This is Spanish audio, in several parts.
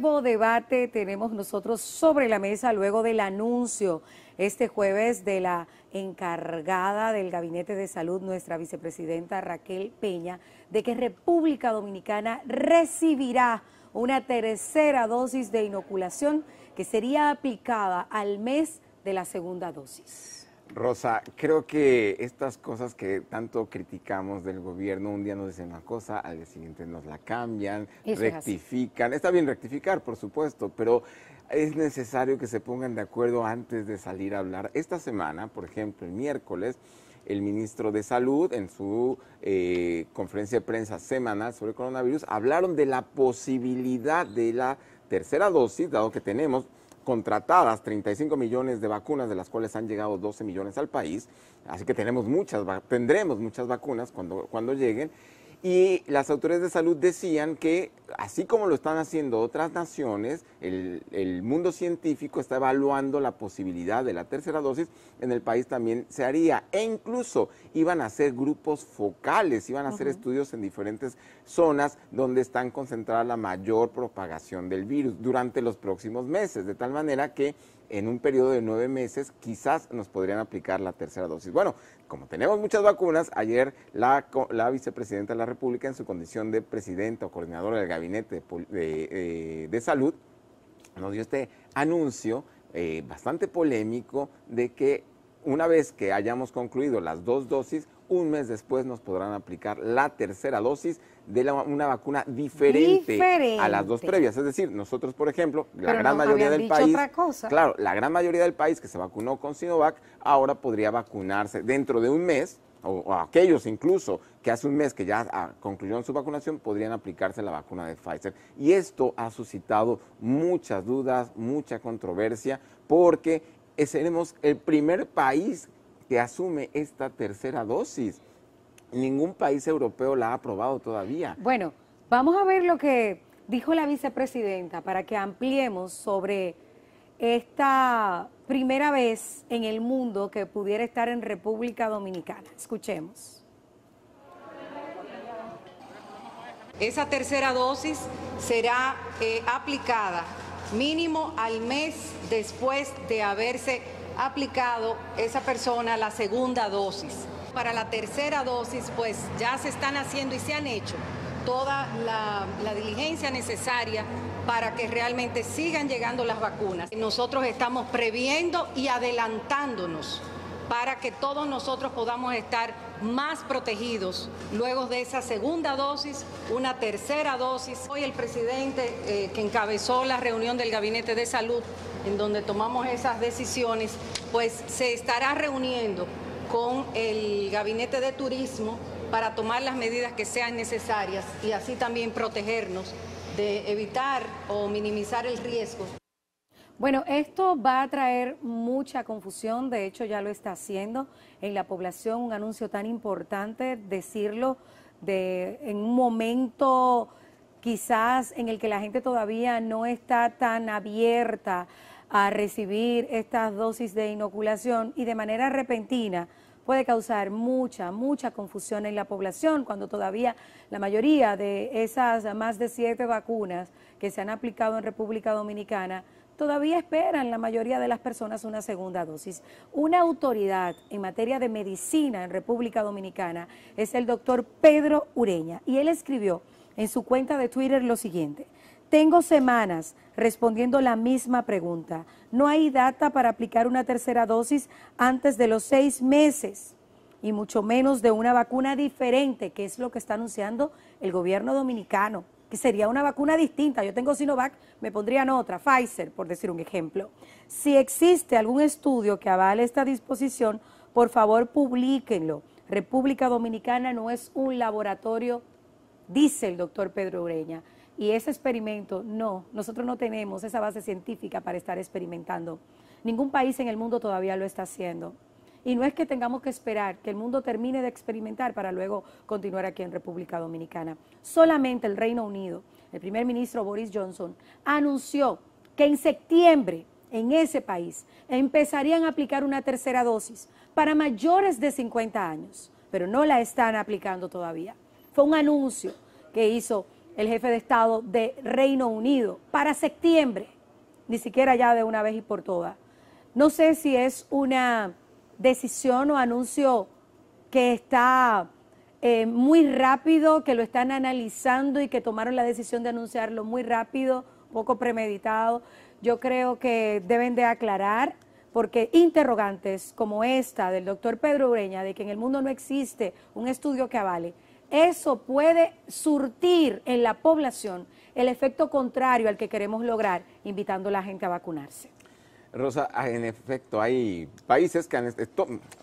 nuevo debate tenemos nosotros sobre la mesa luego del anuncio este jueves de la encargada del Gabinete de Salud, nuestra vicepresidenta Raquel Peña, de que República Dominicana recibirá una tercera dosis de inoculación que sería aplicada al mes de la segunda dosis. Rosa, creo que estas cosas que tanto criticamos del gobierno, un día nos dicen una cosa, al día siguiente nos la cambian, rectifican. Está bien rectificar, por supuesto, pero es necesario que se pongan de acuerdo antes de salir a hablar. Esta semana, por ejemplo, el miércoles, el ministro de Salud, en su eh, conferencia de prensa semanal sobre coronavirus, hablaron de la posibilidad de la tercera dosis, dado que tenemos contratadas 35 millones de vacunas, de las cuales han llegado 12 millones al país. Así que tenemos muchas, tendremos muchas vacunas cuando, cuando lleguen y las autoridades de salud decían que, así como lo están haciendo otras naciones, el, mundo científico está evaluando la posibilidad de la tercera dosis, en el país también se haría. E incluso iban a hacer grupos focales, iban a hacer estudios en diferentes zonas donde están concentrada la mayor propagación del virus durante los próximos meses, de tal manera que en un periodo de nueve meses quizás nos podrían aplicar la tercera dosis. Bueno, como tenemos muchas vacunas, ayer la, la vicepresidenta de la República, en su condición de presidenta o coordinadora del Gabinete de, eh, Salud, nos dio este anuncio eh, bastante polémico de que una vez que hayamos concluido las dos dosis, un mes después nos podrán aplicar la tercera dosis de una vacuna diferente, a las dos previas. Es decir, nosotros, por ejemplo, la gran mayoría del país, claro, la gran mayoría del país que se vacunó con Sinovac ahora podría vacunarse dentro de un mes o, aquellos incluso que hace un mes que ya ah, concluyeron su vacunación, podrían aplicarse la vacuna de Pfizer. Y esto ha suscitado muchas dudas, mucha controversia, porque seremos el primer país que asume esta tercera dosis. Ningún país europeo la ha aprobado todavía. Bueno, vamos a ver lo que dijo la vicepresidenta para que ampliemos sobre esta primera vez en el mundo que pudiera estar en República Dominicana. Escuchemos. Esa tercera dosis será eh, aplicada mínimo al mes después de haberse aplicado esa persona la segunda dosis. Para la tercera dosis, pues ya se están haciendo y se han hecho toda la, la, diligencia necesaria para que realmente sigan llegando las vacunas. Nosotros estamos previendo y adelantándonos para que todos nosotros podamos estar más protegidos luego de esa segunda dosis, una tercera dosis. Hoy el presidente eh, que encabezó la reunión del Gabinete de Salud, en donde tomamos esas decisiones, pues se estará reuniendo con el Gabinete de Turismo para tomar las medidas que sean necesarias y así también protegernos de evitar o minimizar el riesgo. Bueno, esto va a traer mucha confusión, de hecho ya lo está haciendo en la población, un anuncio tan importante, decirlo en un momento quizás en el que la gente todavía no está tan abierta a recibir estas dosis de inoculación y de manera repentina puede causar mucha, mucha confusión en la población cuando todavía la mayoría de esas más de siete vacunas que se han aplicado en República Dominicana todavía esperan la mayoría de las personas una segunda dosis. Una autoridad en materia de medicina en República Dominicana es el doctor Pedro Ureña y él escribió en su cuenta de Twitter lo siguiente. Tengo semanas respondiendo la misma pregunta. No hay data para aplicar una tercera dosis antes de los seis meses y mucho menos de una vacuna diferente, que es lo que está anunciando el gobierno dominicano que sería una vacuna distinta. Yo tengo Sinovac, me pondrían otra, Pfizer, por decir un ejemplo. Si existe algún estudio que avale esta disposición, por favor publíquenlo. República Dominicana no es un laboratorio, dice el doctor Pedro Ureña. Y ese experimento, no, nosotros no tenemos esa base científica para estar experimentando. Ningún país en el mundo todavía lo está haciendo. Y no es que tengamos que esperar que el mundo termine de experimentar para luego continuar aquí en República Dominicana. Solamente el Reino Unido, el primer ministro Boris Johnson, anunció que en septiembre en ese país empezarían a aplicar una tercera dosis para mayores de 50 años, pero no la están aplicando todavía. Fue un anuncio que hizo el jefe de Estado de Reino Unido para septiembre, ni siquiera ya de una vez y por todas. No sé si es una decisión o anuncio que está eh, muy rápido, que lo están analizando y que tomaron la decisión de anunciarlo muy rápido, poco premeditado. Yo creo que deben de aclarar, porque interrogantes como esta del doctor Pedro Ureña, de que en el mundo no existe un estudio que avale, eso puede surtir en la población el efecto contrario al que queremos lograr, invitando a la gente a vacunarse. Rosa, ah, en efecto, hay países que han,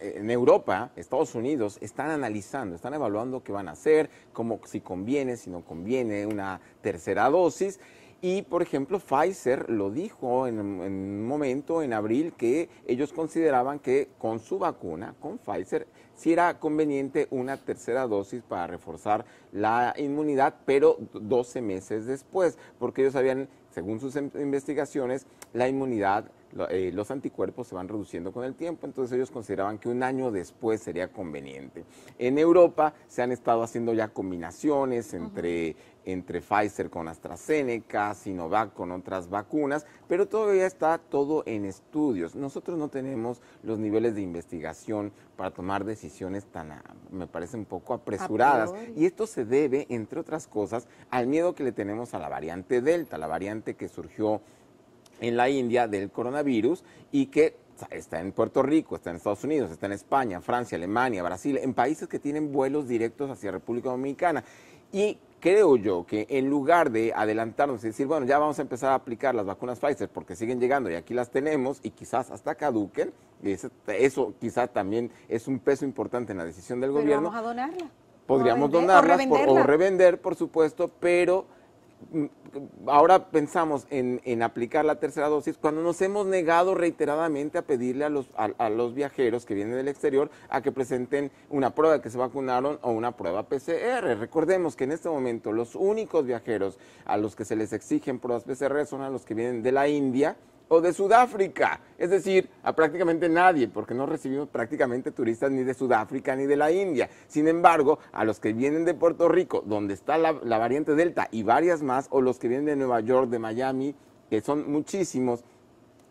en Europa, Estados Unidos, están analizando, están evaluando qué van a hacer, cómo, si conviene, si no conviene una tercera dosis. Y, por ejemplo, Pfizer lo dijo en, un momento, en abril, que ellos consideraban que con su vacuna, con Pfizer, si era conveniente una tercera dosis para reforzar la inmunidad, pero 12 meses después, porque ellos habían, según sus investigaciones, la inmunidad eh, los anticuerpos se van reduciendo con el tiempo, entonces ellos consideraban que un año después sería conveniente. En Europa se han estado haciendo ya combinaciones entre, entre Pfizer con AstraZeneca, Sinovac con otras vacunas, pero todavía está todo en estudios. Nosotros no tenemos los niveles de investigación para tomar decisiones tan, ah, me parece, un poco apresuradas. Y esto se debe, entre otras cosas, al miedo que le tenemos a la variante Delta, la variante que surgió en la India del coronavirus y que está en Puerto Rico, está en Estados Unidos, está en España, Francia, Alemania, Brasil, en países que tienen vuelos directos hacia República Dominicana. Y creo yo que en lugar de adelantarnos y decir, bueno, ya vamos a empezar a aplicar las vacunas Pfizer porque siguen llegando y aquí las tenemos y quizás hasta caduquen, y eso, quizás también es un peso importante en la decisión del gobierno. Vamos a donarla. Podríamos donarlas o revender, por supuesto, pero ahora pensamos en, aplicar la tercera dosis cuando nos hemos negado reiteradamente a pedirle a los, a, los viajeros que vienen del exterior a que presenten una prueba de que se vacunaron o una prueba PCR. Recordemos que en este momento los únicos viajeros a los que se les exigen pruebas PCR son a los que vienen de la India, o de Sudáfrica, es decir, a prácticamente nadie, porque no recibimos prácticamente turistas ni de Sudáfrica ni de la India. Sin embargo, a los que vienen de Puerto Rico, donde está la, variante Delta y varias más, o los que vienen de Nueva York, de Miami, que son muchísimos,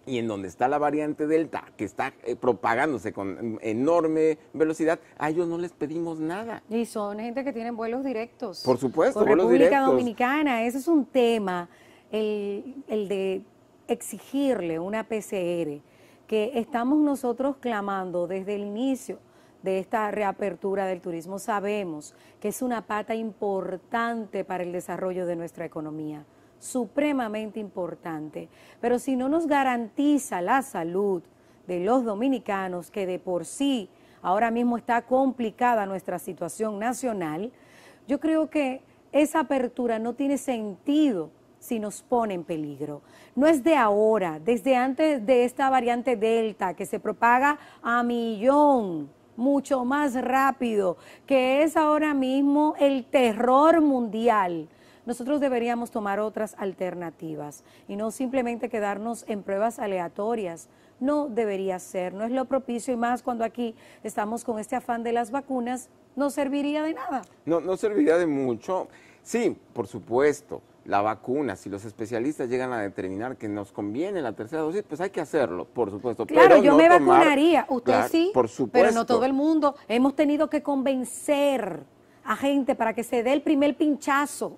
y en donde está la variante Delta, que está eh, propagándose con enorme velocidad, a ellos no les pedimos nada. Y son gente que tienen vuelos directos. Por supuesto, República Dominicana, ese es un tema, el de exigirle una PCR, que estamos nosotros clamando desde el inicio de esta reapertura del turismo, sabemos que es una pata importante para el desarrollo de nuestra economía, supremamente importante. Pero si no nos garantiza la salud de los dominicanos, que de por sí ahora mismo está complicada nuestra situación nacional, yo creo que esa apertura no tiene sentido si nos pone en peligro. No es de ahora, desde antes de esta variante Delta que se propaga a millón mucho más rápido, que es ahora mismo el terror mundial. Nosotros deberíamos tomar otras alternativas y no simplemente quedarnos en pruebas aleatorias. No debería ser, no es lo propicio y más cuando aquí estamos con este afán de las vacunas, no serviría de nada. No, no serviría de mucho. Sí, por supuesto, la vacuna, si los especialistas llegan a determinar que nos conviene la tercera dosis, pues hay que hacerlo, por supuesto. Claro, yo me vacunaría, usted sí, pero no todo el mundo. Hemos tenido que convencer a gente para que se dé el primer pinchazo.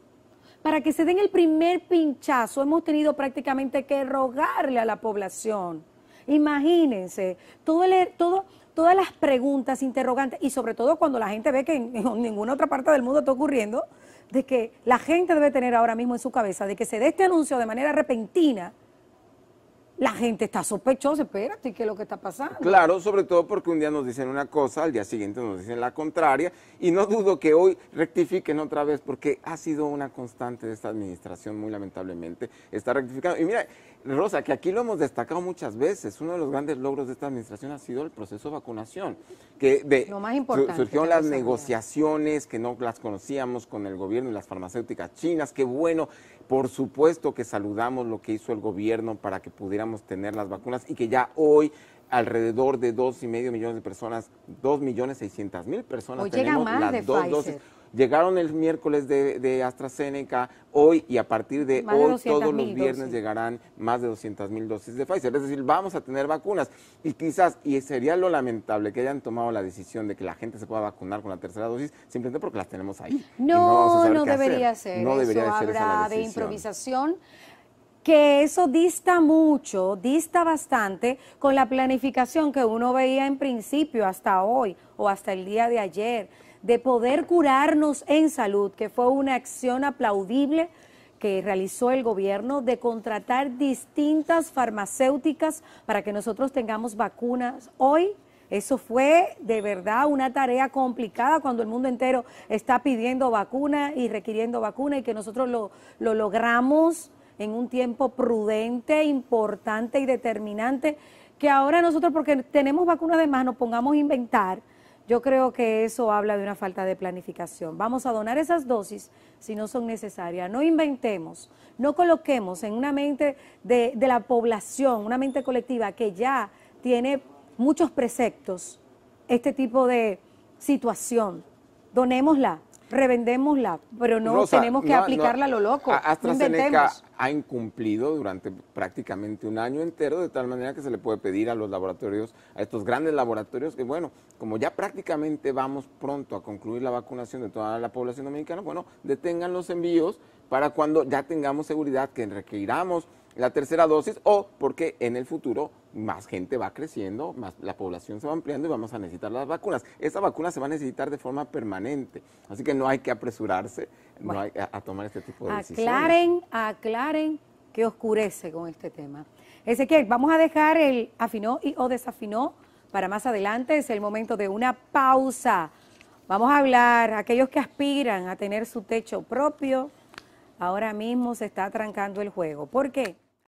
Para que se den el primer pinchazo hemos tenido prácticamente que rogarle a la población. Imagínense, todo el, todo, todas las preguntas, interrogantes, y sobre todo cuando la gente ve que en ninguna otra parte del mundo está ocurriendo, de que la gente debe tener ahora mismo en su cabeza, de que se dé este anuncio de manera repentina, la gente está sospechosa, espérate, ¿qué es lo que está pasando? Claro, sobre todo porque un día nos dicen una cosa, al día siguiente nos dicen la contraria, y no dudo que hoy rectifiquen otra vez, porque ha sido una constante de esta administración, muy lamentablemente, está rectificando. Y mira, Rosa, que aquí lo hemos destacado muchas veces, uno de los grandes logros de esta administración ha sido el proceso de vacunación, que de, lo más importante, surgieron las negociaciones que no las conocíamos con el gobierno y las farmacéuticas chinas, qué bueno, por supuesto que saludamos lo que hizo el gobierno para que pudiéramos tener las vacunas y que ya hoy alrededor de dos y medio millones de personas, dos millones seiscientas mil personas tenemos las dos Llegaron el miércoles de, AstraZeneca, hoy y a partir de hoy todos los viernes llegarán más de 200 mil dosis de Pfizer. Es decir, vamos a tener vacunas. Y quizás, y sería lo lamentable que hayan tomado la decisión de que la gente se pueda vacunar con la tercera dosis, simplemente porque las tenemos ahí. No, no, debería ser. No debería eso. Ser de improvisación que eso dista mucho, dista bastante con la planificación que uno veía en principio hasta hoy o hasta el día de ayer de poder curarnos en salud, que fue una acción aplaudible que realizó el gobierno de contratar distintas farmacéuticas para que nosotros tengamos vacunas hoy. Eso fue de verdad una tarea complicada cuando el mundo entero está pidiendo vacuna y requiriendo vacuna y que nosotros lo, lo logramos en un tiempo prudente, importante y determinante, que ahora nosotros porque tenemos vacunas de más nos pongamos a inventar yo creo que eso habla de una falta de planificación. Vamos a donar esas dosis si no son necesarias. No inventemos, no coloquemos en una mente de, de la población, una mente colectiva que ya tiene muchos preceptos, este tipo de situación. Donémosla, revendémosla, pero no tenemos que aplicarla a lo loco. AstraZeneca ha incumplido durante prácticamente un año entero, de tal manera que se le puede pedir a los laboratorios, a estos grandes laboratorios, que bueno, como ya prácticamente vamos pronto a concluir la vacunación de toda la población dominicana, bueno, detengan los envíos para cuando ya tengamos seguridad que requiramos la tercera dosis o porque en el futuro más gente va creciendo, más la población se va ampliando y vamos a necesitar las vacunas. Esa vacuna se va a necesitar de forma permanente, así que no hay que apresurarse no hay, a, tomar este tipo de aclaren, Aclaren, aclaren que oscurece con este tema. Ezequiel, vamos a dejar el afinó y o desafinó para más adelante, es el momento de una pausa. Vamos a hablar, aquellos que aspiran a tener su techo propio, ahora mismo se está trancando el juego. ¿Por qué?